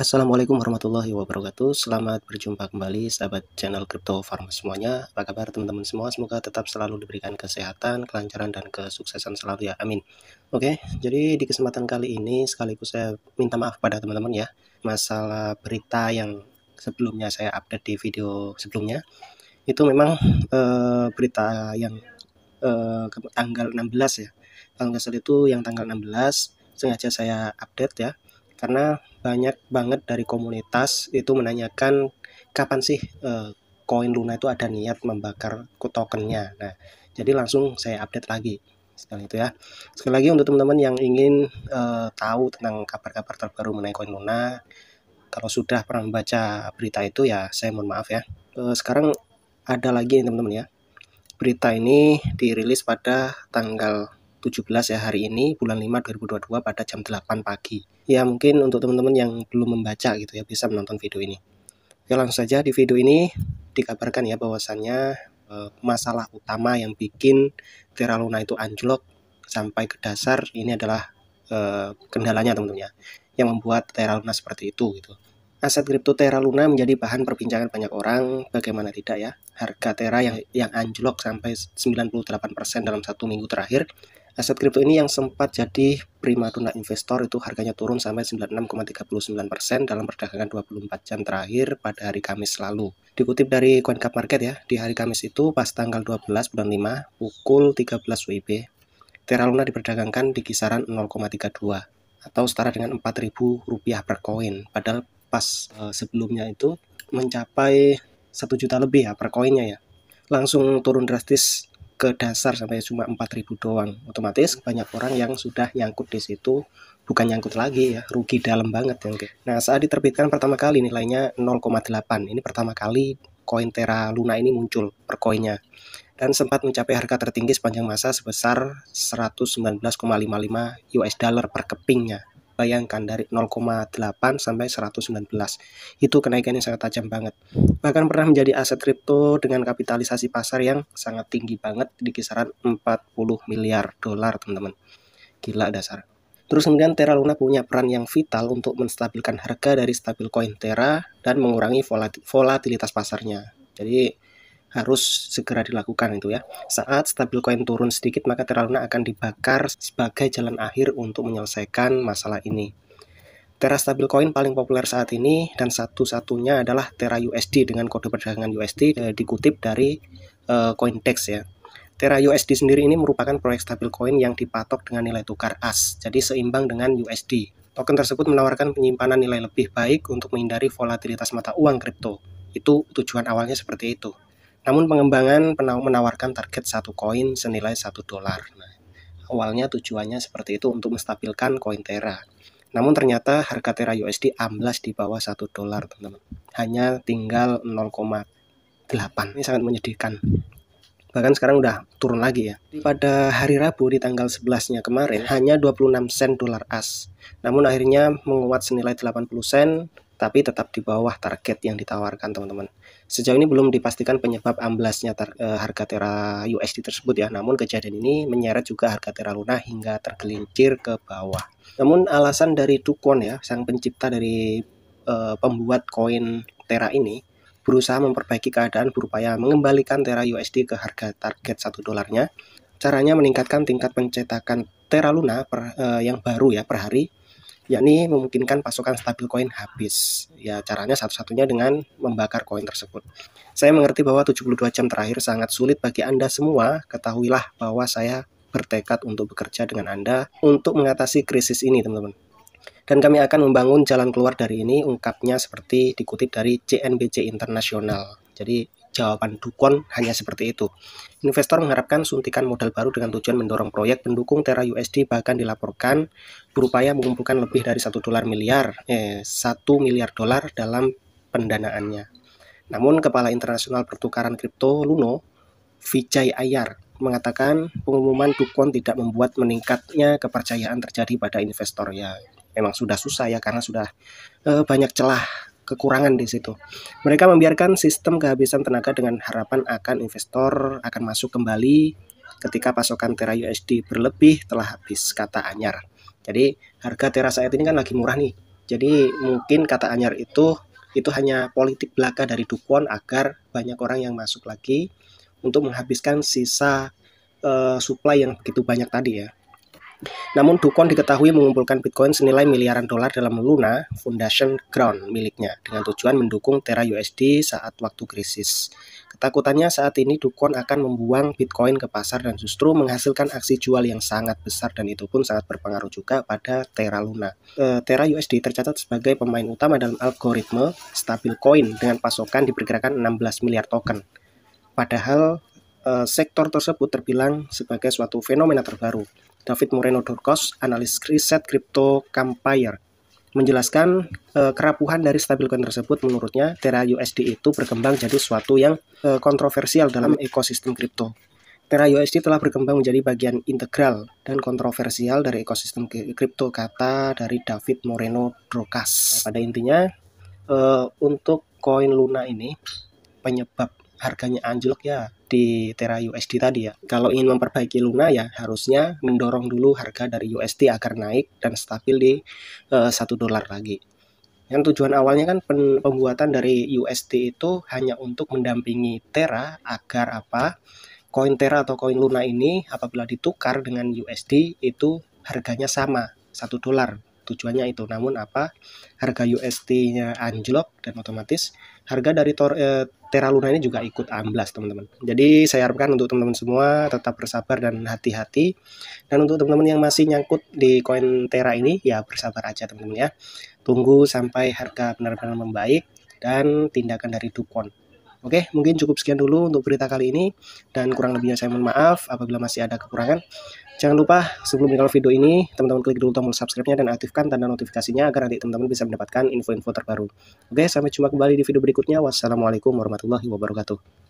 Assalamualaikum warahmatullahi wabarakatuh Selamat berjumpa kembali sahabat channel Crypto Farm semuanya Apa kabar teman-teman semua Semoga tetap selalu diberikan kesehatan, kelancaran, dan kesuksesan selalu ya Amin Oke, jadi di kesempatan kali ini sekaligus saya minta maaf pada teman-teman ya Masalah berita yang sebelumnya saya update di video sebelumnya Itu memang eh, berita yang eh, tanggal 16 ya Kalau nggak itu yang tanggal 16 sengaja saya update ya karena banyak banget dari komunitas itu menanyakan kapan sih eh, koin uh, Luna itu ada niat membakar tokennya. Nah, jadi langsung saya update lagi sekali itu ya. Sekali lagi untuk teman-teman yang ingin uh, tahu tentang kabar-kabar terbaru mengenai koin Luna, kalau sudah pernah membaca berita itu ya saya mohon maaf ya. Uh, sekarang ada lagi teman-teman ya. Berita ini dirilis pada tanggal 17 ya hari ini bulan 5 2022 pada jam 8 pagi. Ya mungkin untuk teman-teman yang belum membaca gitu ya bisa menonton video ini. Ya langsung saja di video ini dikabarkan ya bahwasannya eh, masalah utama yang bikin Terra Luna itu anjlok sampai ke dasar ini adalah eh, kendalanya teman-teman ya yang membuat Terra Luna seperti itu gitu. Aset kripto Terra Luna menjadi bahan perbincangan banyak orang, bagaimana tidak ya. Harga Terra yang yang anjlok sampai 98% dalam satu minggu terakhir Aset kripto ini yang sempat jadi prima tuna investor itu harganya turun sampai 96,39% dalam perdagangan 24 jam terakhir pada hari Kamis lalu. Dikutip dari CoinCap Market ya, di hari Kamis itu pas tanggal 12 bulan 5 pukul 13 WIB, Terra Luna diperdagangkan di kisaran 0,32 atau setara dengan 4.000 rupiah per koin. Padahal pas eh, sebelumnya itu mencapai 1 juta lebih ya per koinnya ya. Langsung turun drastis ke dasar sampai cuma 4000 doang otomatis banyak orang yang sudah nyangkut di situ bukan nyangkut lagi ya rugi dalam banget yang nah saat diterbitkan pertama kali nilainya 0,8 ini pertama kali koin Terra Luna ini muncul per koinnya dan sempat mencapai harga tertinggi sepanjang masa sebesar 119,55 US dollar per kepingnya Bayangkan dari 0,8 sampai 119. Itu kenaikannya sangat tajam banget. Bahkan pernah menjadi aset kripto dengan kapitalisasi pasar yang sangat tinggi banget di kisaran 40 miliar dolar, teman-teman. Gila dasar. Terus kemudian Terra Luna punya peran yang vital untuk menstabilkan harga dari stabil coin Terra dan mengurangi volatilitas pasarnya. Jadi harus segera dilakukan itu ya. Saat coin turun sedikit maka Terra Luna akan dibakar sebagai jalan akhir untuk menyelesaikan masalah ini. Terra coin paling populer saat ini dan satu-satunya adalah Terra USD dengan kode perdagangan USD eh, dikutip dari eh, Coindex ya. Terra USD sendiri ini merupakan proyek coin yang dipatok dengan nilai tukar AS, jadi seimbang dengan USD. Token tersebut menawarkan penyimpanan nilai lebih baik untuk menghindari volatilitas mata uang kripto. Itu tujuan awalnya seperti itu. Namun pengembangan menawarkan target satu koin senilai satu dolar. Nah, awalnya tujuannya seperti itu untuk menstabilkan koin Terra. Namun ternyata harga Terra USD amblas di bawah satu dolar, teman-teman. Hanya tinggal 0,8. Ini sangat menyedihkan. Bahkan sekarang udah turun lagi ya. Pada hari Rabu di tanggal 11-nya kemarin hanya 26 sen dolar as. Namun akhirnya menguat senilai 80 sen tapi tetap di bawah target yang ditawarkan teman-teman. Sejauh ini belum dipastikan penyebab amblasnya tar, e, harga Tera USD tersebut ya, namun kejadian ini menyeret juga harga Tera Luna hingga tergelincir ke bawah. Namun alasan dari Dukun ya, sang pencipta dari e, pembuat koin Tera ini berusaha memperbaiki keadaan berupaya mengembalikan Tera USD ke harga target 1 dolarnya. Caranya meningkatkan tingkat pencetakan Tera Luna per, e, yang baru ya per hari yakni memungkinkan pasokan stabil koin habis. Ya, caranya satu-satunya dengan membakar koin tersebut. Saya mengerti bahwa 72 jam terakhir sangat sulit bagi Anda semua. Ketahuilah bahwa saya bertekad untuk bekerja dengan Anda untuk mengatasi krisis ini, teman-teman. Dan kami akan membangun jalan keluar dari ini, ungkapnya seperti dikutip dari CNBC Internasional. Jadi Jawaban Dukon hanya seperti itu. Investor mengharapkan suntikan modal baru dengan tujuan mendorong proyek pendukung Terra USD bahkan dilaporkan berupaya mengumpulkan lebih dari satu dolar miliar, eh, satu miliar dolar dalam pendanaannya. Namun, Kepala Internasional Pertukaran Kripto Luno, Vijay Ayar, mengatakan pengumuman Dukon tidak membuat meningkatnya kepercayaan terjadi pada investor. Ya, memang sudah susah ya karena sudah eh, banyak celah kekurangan di situ. Mereka membiarkan sistem kehabisan tenaga dengan harapan akan investor akan masuk kembali ketika pasokan Tera USD berlebih telah habis, kata Anyar. Jadi harga Tera saat ini kan lagi murah nih. Jadi mungkin kata Anyar itu itu hanya politik belaka dari Dupont agar banyak orang yang masuk lagi untuk menghabiskan sisa uh, supply yang begitu banyak tadi ya. Namun Dukon diketahui mengumpulkan Bitcoin senilai miliaran dolar dalam Luna Foundation Ground miliknya dengan tujuan mendukung Terra USD saat waktu krisis. Ketakutannya saat ini Dukon akan membuang Bitcoin ke pasar dan justru menghasilkan aksi jual yang sangat besar dan itu pun sangat berpengaruh juga pada Terra Luna. E, eh, Terra USD tercatat sebagai pemain utama dalam algoritme stabil coin dengan pasokan diperkirakan 16 miliar token. Padahal Eh, sektor tersebut terbilang sebagai suatu fenomena terbaru. David Moreno Dorcos, analis riset kripto Campire, menjelaskan eh, kerapuhan dari stablecoin tersebut menurutnya Terra USD itu berkembang jadi suatu yang eh, kontroversial dalam ekosistem kripto. Terra USD telah berkembang menjadi bagian integral dan kontroversial dari ekosistem kripto kata dari David Moreno Drokas. Pada intinya, untuk koin Luna ini penyebab harganya anjlok ya di Terra USD tadi ya. Kalau ingin memperbaiki Luna ya harusnya mendorong dulu harga dari USD agar naik dan stabil di eh, satu uh, dolar lagi. Yang tujuan awalnya kan pen, pembuatan dari USD itu hanya untuk mendampingi Terra agar apa? Koin Terra atau koin Luna ini apabila ditukar dengan USD itu harganya sama, satu dolar tujuannya itu. Namun apa? Harga UST-nya anjlok dan otomatis harga dari Tor, eh, Terra Luna ini juga ikut amblas, teman-teman. Jadi saya harapkan untuk teman-teman semua tetap bersabar dan hati-hati. Dan untuk teman-teman yang masih nyangkut di koin Terra ini, ya bersabar aja, teman-teman ya. Tunggu sampai harga benar-benar membaik dan tindakan dari Dukon. Oke, mungkin cukup sekian dulu untuk berita kali ini dan kurang lebihnya saya mohon maaf apabila masih ada kekurangan. Jangan lupa sebelum meninggal video ini, teman-teman klik dulu tombol subscribe-nya dan aktifkan tanda notifikasinya agar nanti teman-teman bisa mendapatkan info-info terbaru. Oke, sampai jumpa kembali di video berikutnya. Wassalamualaikum warahmatullahi wabarakatuh.